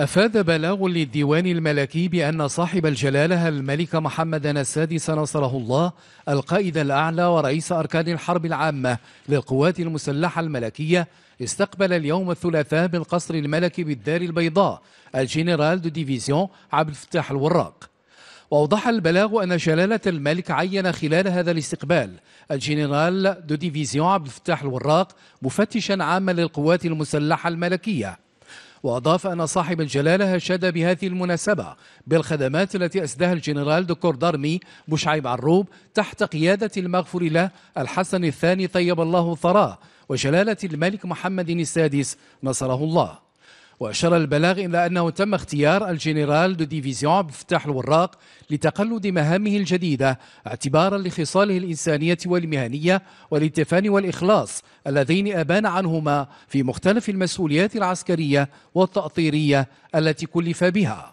أفاد بلاغ للديوان الملكي بأن صاحب الجلالة الملك محمد السادس نصره الله القائد الأعلى ورئيس أركان الحرب العامة للقوات المسلحة الملكية استقبل اليوم الثلاثاء بالقصر الملكي بالدار البيضاء الجنرال دو ديفيزيون عبد الفتاح الوراق وأوضح البلاغ أن جلالة الملك عين خلال هذا الاستقبال الجنرال دو ديفيزيون عبد الفتاح الوراق مفتشا عاما للقوات المسلحة الملكية وأضاف أن صاحب الجلالة هشد بهذه المناسبة بالخدمات التي أسداها الجنرال دكتور دارمي بوشعيب عروب تحت قيادة المغفور له الحسن الثاني طيب الله ثراه وجلالة الملك محمد السادس نصره الله وأشار البلاغ إلى أنه تم اختيار الجنرال دو ديفيزيون بفتاح الوراق لتقلد مهامه الجديدة اعتبارا لخصاله الإنسانية والمهنية والاتفان والإخلاص اللذين أبان عنهما في مختلف المسؤوليات العسكرية والتأطيرية التي كلف بها